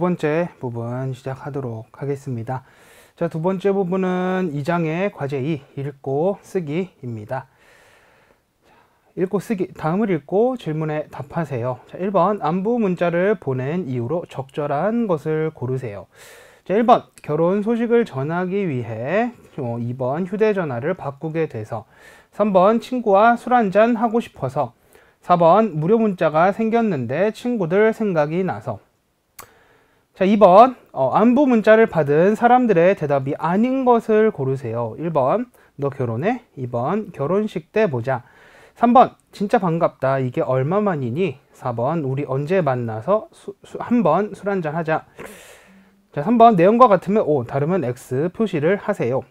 번째 부분 시작하도록 하겠습니다. 자, 두 번째 부분은 2장의 과제 2, 읽고 쓰기입니다. 읽고 쓰기, 다음을 읽고 질문에 답하세요. 자, 1번, 안부 문자를 보낸 이유로 적절한 것을 고르세요. 자, 1번, 결혼 소식을 전하기 위해 2번, 어, 휴대전화를 바꾸게 돼서 3번, 친구와 술 한잔 하고 싶어서 4번, 무료 문자가 생겼는데 친구들 생각이 나서 자, 2번 어, 안부 문자를 받은 사람들의 대답이 아닌 것을 고르세요. 1번 너 결혼해? 2번 결혼식 때 보자. 3번 진짜 반갑다. 이게 얼마만이니? 4번 우리 언제 만나서 한 번 술 한잔 하자. 자, 3번 내용과 같으면 O, 다르면 X 표시를 하세요.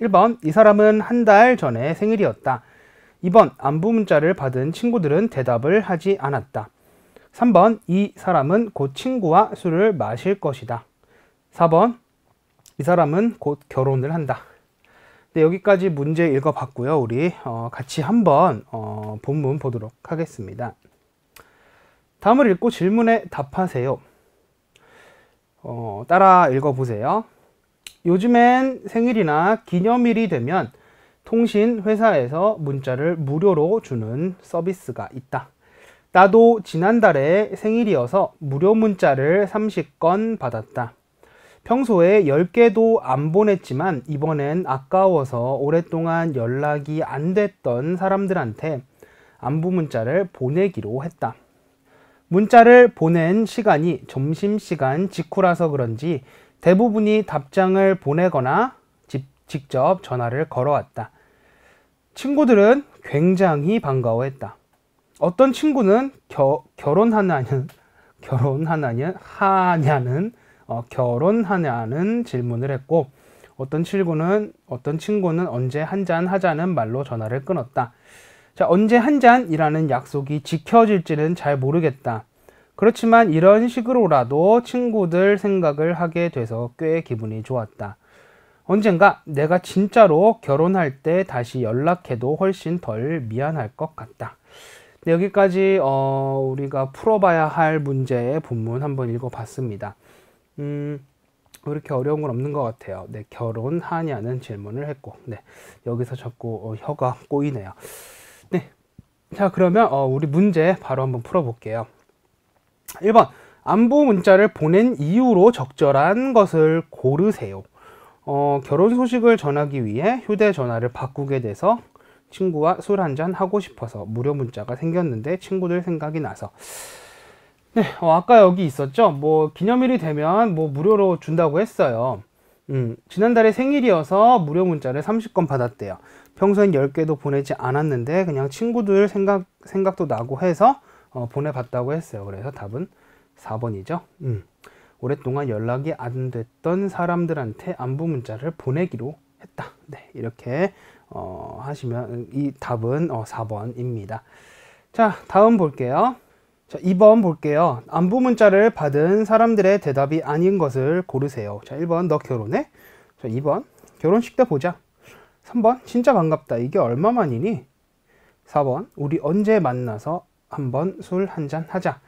1번 이 사람은 한 달 전에 생일이었다. 2번 안부 문자를 받은 친구들은 대답을 하지 않았다. 3번 이 사람은 곧 친구와 술을 마실 것이다. 4번 이 사람은 곧 결혼을 한다. 네, 여기까지 문제 읽어봤고요. 우리 어, 같이 한번 어, 본문 보도록 하겠습니다. 다음을 읽고 질문에 답하세요. 어, 따라 읽어보세요. 요즘엔 생일이나 기념일이 되면 통신 회사에서 문자를 무료로 주는 서비스가 있다. 나도 지난달에 생일이어서 무료 문자를 30건 받았다. 평소에 10개도 안 보냈지만 이번엔 아까워서 오랫동안 연락이 안 됐던 사람들한테 안부 문자를 보내기로 했다. 문자를 보낸 시간이 점심시간 직후라서 그런지 대부분이 답장을 보내거나 직접 전화를 걸어왔다. 친구들은 굉장히 반가워했다. 어떤 친구는 겨, 결혼하냐는 결혼하냐는 하냐는 어, 결혼하냐는 질문을 했고 어떤 친구는 어떤 친구는 언제 한 잔 하자는 말로 전화를 끊었다. 자, 언제 한 잔이라는 약속이 지켜질지는 잘 모르겠다. 그렇지만 이런 식으로라도 친구들 생각을 하게 돼서 꽤 기분이 좋았다. 언젠가 내가 진짜로 결혼할 때 다시 연락해도 훨씬 덜 미안할 것 같다. 네, 여기까지 어, 우리가 풀어봐야 할 문제의 본문 한번 읽어봤습니다. 음, 그렇게 어려운 건 없는 것 같아요. 네, 결혼하냐는 질문을 했고, 네, 여기서 자꾸 어, 혀가 꼬이네요. 네, 자 그러면 어, 우리 문제 바로 한번 풀어볼게요. 1번 안부 문자를 보낸 이유로 적절한 것을 고르세요. 어, 결혼 소식을 전하기 위해 휴대전화를 바꾸게 돼서 친구와 술 한잔 하고 싶어서 무료 문자가 생겼는데 친구들 생각이 나서 네, 어, 아까 여기 있었죠? 뭐 기념일이 되면 뭐 무료로 준다고 했어요. 음, 지난달에 생일이어서 무료 문자를 30건 받았대요. 평소엔 10개도 보내지 않았는데 그냥 친구들 생각, 생각도 나고 해서 어, 보내봤다고 했어요. 그래서 답은 4번이죠. 음, 오랫동안 연락이 안 됐던 사람들한테 안부 문자를 보내기로 했다. 네, 이렇게 어, 하시면 이 답은 어, 4번입니다. 자, 다음 볼게요. 자, 2번 볼게요. 안부 문자를 받은 사람들의 대답이 아닌 것을 고르세요. 자, 1번 너 결혼해? 자, 2번 결혼식 때 보자. 3번 진짜 반갑다. 이게 얼마만이니? 4번 우리 언제 만나서 한번 술 한잔 하자.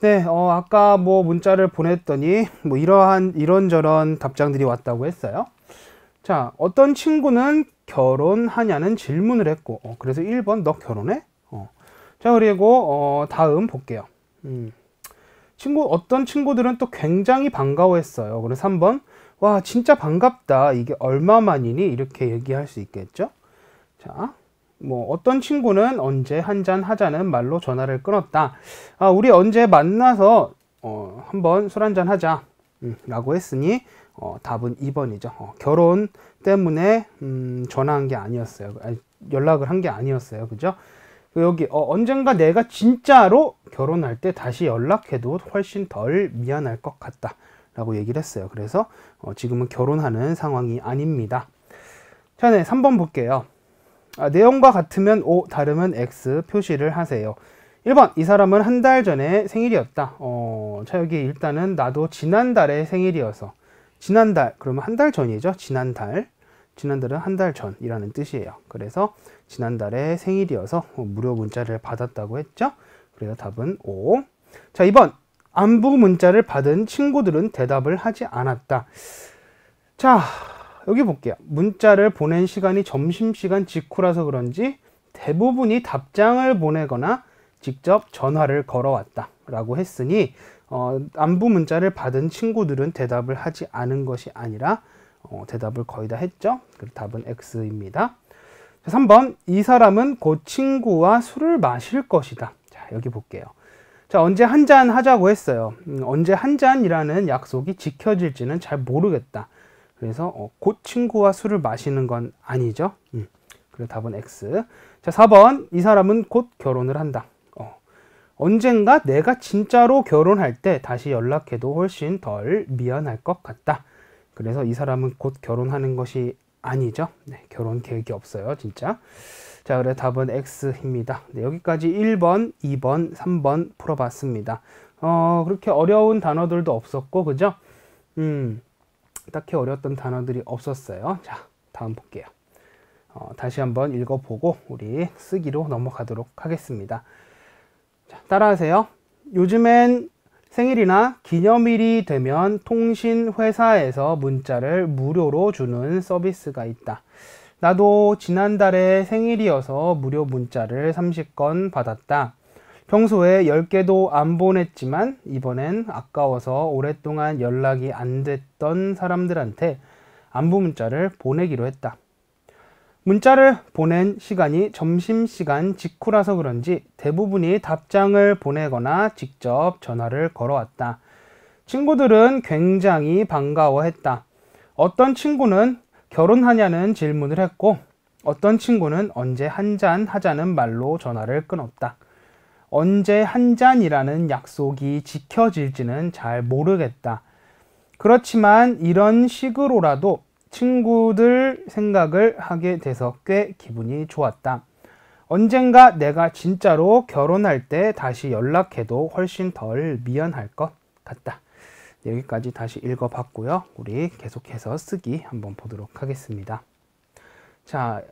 네, 어, 아까 뭐 문자를 보냈더니 뭐 이러한 이런저런 답장들이 왔다고 했어요. 자, 어떤 친구는 결혼하냐는 질문을 했고, 어, 그래서 1번 너 결혼해? 어. 자, 그리고 어, 다음 볼게요. 음. 친구 어떤 친구들은 또 굉장히 반가워했어요. 그래서 3번 와 진짜 반갑다. 이게 얼마만이니 이렇게 얘기할 수 있겠죠. 자, 뭐 어떤 친구는 언제 한 잔 하자는 말로 전화를 끊었다. 아, 우리 언제 만나서 어, 한번 술 한 잔 하자라고 음, 했으니 어, 답은 2번이죠. 어, 결혼 때문에 음, 전화한 게 아니었어요. 아니, 연락을 한 게 아니었어요. 그죠? 그 여기 어, 언젠가 내가 진짜로 결혼할 때 다시 연락해도 훨씬 덜 미안할 것 같다. 라고 얘기를 했어요. 그래서 어, 지금은 결혼하는 상황이 아닙니다. 자, 네, 3번 볼게요. 아, 내용과 같으면 O, 다르면 X 표시를 하세요. 1번, 이 사람은 한 달 전에 생일이었다. 어, 자, 여기 일단은 나도 지난달에 생일이어서 지난달 그러면 한 달 전이죠. 지난달 지난달은 한 달 전이라는 뜻이에요. 그래서 지난달에 생일이어서 뭐 무료 문자를 받았다고 했죠. 그래서 답은 5. 자, 2번. 안부 문자를 받은 친구들은 대답을 하지 않았다. 자, 여기 볼게요. 문자를 보낸 시간이 점심시간 직후라서 그런지 대부분이 답장을 보내거나 직접 전화를 걸어왔다 라고 했으니 어, 안부 문자를 받은 친구들은 대답을 하지 않은 것이 아니라 어, 대답을 거의 다 했죠. 그리고 답은 X입니다. 자, 3번 이 사람은 곧 친구와 술을 마실 것이다. 자 여기 볼게요. 자 언제 한 잔 하자고 했어요. 음, 언제 한 잔이라는 약속이 지켜질지는 잘 모르겠다. 그래서 어, 곧 친구와 술을 마시는 건 아니죠. 음, 그리고 답은 X. 자 4번 이 사람은 곧 결혼을 한다. 언젠가 내가 진짜로 결혼할 때 다시 연락해도 훨씬 덜 미안할 것 같다. 그래서 이 사람은 곧 결혼하는 것이 아니죠. 네, 결혼 계획이 없어요, 진짜. 자, 그래 답은 X입니다. 네, 여기까지 1번, 2번, 3번 풀어봤습니다. 어, 그렇게 어려운 단어들도 없었고, 그죠? 음, 딱히 어려웠던 단어들이 없었어요. 자, 다음 볼게요. 어, 다시 한번 읽어보고 우리 쓰기로 넘어가도록 하겠습니다. 따라하세요. 요즘엔 생일이나 기념일이 되면 통신회사에서 문자를 무료로 주는 서비스가 있다. 나도 지난달에 생일이어서 무료 문자를 30건 받았다. 평소에 10개도 안 보냈지만 이번엔 아까워서 오랫동안 연락이 안 됐던 사람들한테 안부 문자를 보내기로 했다. 문자를 보낸 시간이 점심시간 직후라서 그런지 대부분이 답장을 보내거나 직접 전화를 걸어왔다. 친구들은 굉장히 반가워했다. 어떤 친구는 결혼하냐는 질문을 했고 어떤 친구는 언제 한 잔 하자는 말로 전화를 끊었다. 언제 한 잔이라는 약속이 지켜질지는 잘 모르겠다. 그렇지만 이런 식으로라도 친구들 생각을 하게 돼서 꽤 기분이 좋았다. 언젠가 내가 진짜로 결혼할 때 다시 연락해도 훨씬 덜 미안할 것 같다. 여기까지 다시 읽어봤고요. 우리 계속해서 쓰기 한번 보도록 하겠습니다. 자,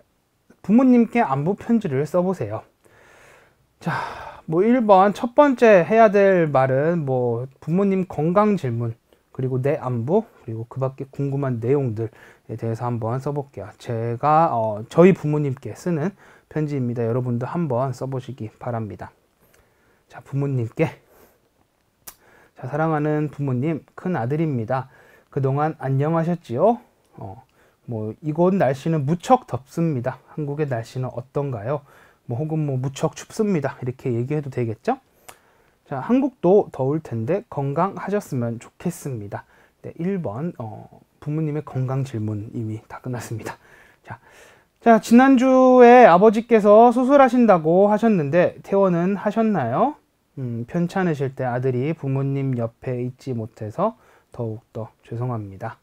부모님께 안부 편지를 써보세요. 자, 뭐 1번 첫 번째 해야 될 말은 뭐 부모님 건강 질문. 그리고 내안부 그리고 그 밖에 궁금한 내용들에 대해서 한번 써볼게요. 제가 어, 저희 부모님께 쓰는 편지입니다. 여러분도 한번 써보시기 바랍니다. 자 부모님께 자 사랑하는 부모님 큰 아들입니다. 그동안 안녕하셨지요? 어, 뭐 이곳 날씨는 무척 덥습니다. 한국의 날씨는 어떤가요? 뭐 혹은 뭐 무척 춥습니다. 이렇게 얘기해도 되겠죠? 자, 한국도 더울 텐데 건강하셨으면 좋겠습니다. 네, 1번 어, 부모님의 건강 질문 이미 다 끝났습니다. 자, 자, 지난주에 아버지께서 수술하신다고 하셨는데 퇴원은 하셨나요? 음, 편찮으실 때 아들이 부모님 옆에 있지 못해서 더욱더 죄송합니다.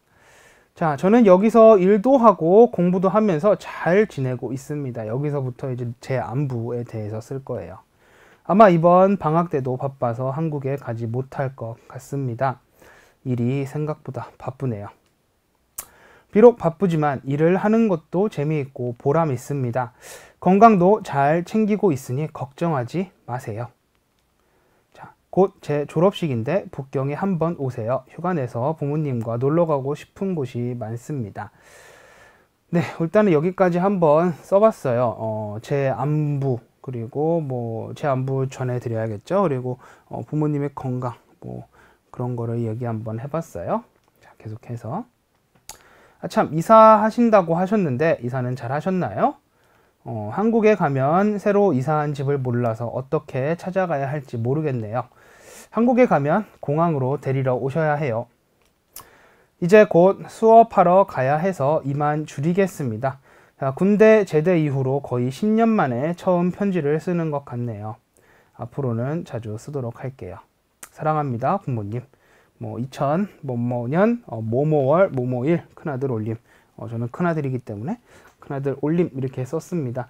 자, 저는 여기서 일도 하고 공부도 하면서 잘 지내고 있습니다. 여기서부터 이제 제 안부에 대해서 쓸 거예요. 아마 이번 방학 때도 바빠서 한국에 가지 못할 것 같습니다. 일이 생각보다 바쁘네요. 비록 바쁘지만 일을 하는 것도 재미있고 보람 있습니다. 건강도 잘 챙기고 있으니 걱정하지 마세요. 자, 곧 제 졸업식인데 북경에 한번 오세요. 휴가 내서 부모님과 놀러 가고 싶은 곳이 많습니다. 네, 일단은 여기까지 한번 써봤어요. 어, 제 안부, 그리고 뭐 제 안부 전해드려야겠죠. 그리고 어 부모님의 건강 뭐 그런 거를 얘기 한번 해봤어요. 자 계속해서 아 참 이사하신다고 하셨는데 이사는 잘 하셨나요? 어, 한국에 가면 새로 이사한 집을 몰라서 어떻게 찾아가야 할지 모르겠네요. 한국에 가면 공항으로 데리러 오셔야 해요. 이제 곧 수업하러 가야 해서 이만 줄이겠습니다. 아, 군대 제대 이후로 거의 10년 만에 처음 편지를 쓰는 것 같네요. 앞으로는 자주 쓰도록 할게요. 사랑합니다, 부모님. 뭐 2000, 뭐뭐년, 어, 뭐뭐월, 뭐뭐일, 큰아들 올림. 어, 저는 큰아들이기 때문에 큰아들 올림 이렇게 썼습니다.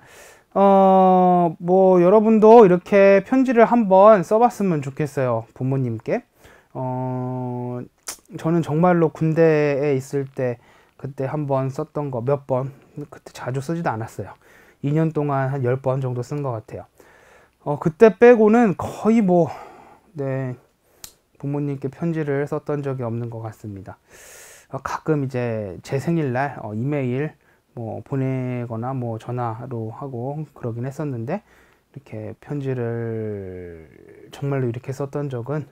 어, 뭐 여러분도 이렇게 편지를 한번 써봤으면 좋겠어요. 부모님께. 어, 저는 정말로 군대에 있을 때 그때 한번 썼던 거몇번 그때 자주 쓰지도 않았어요. 2년 동안 한 10번 정도 쓴 것 같아요. 어, 그때 빼고는 거의 뭐, 네, 부모님께 편지를 썼던 적이 없는 것 같습니다. 어, 가끔 이제 제 생일날 어, 이메일 뭐 보내거나 뭐 전화로 하고 그러긴 했었는데, 이렇게 편지를 정말로 이렇게 썼던 적은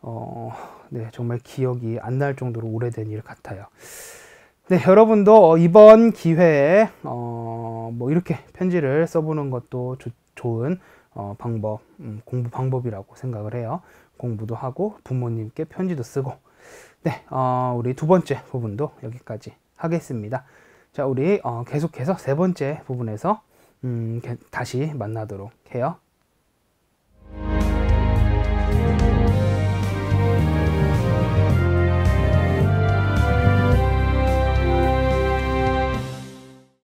어, 네, 정말 기억이 안 날 정도로 오래된 일 같아요. 네, 여러분도 이번 기회에 어, 뭐 이렇게 편지를 써보는 것도 조, 좋은 어, 방법, 음, 공부 방법이라고 생각을 해요. 공부도 하고 부모님께 편지도 쓰고. 네, 어, 우리 두 번째 부분도 여기까지 하겠습니다. 자, 우리 어, 계속해서 세 번째 부분에서 음, 다시 만나도록 해요.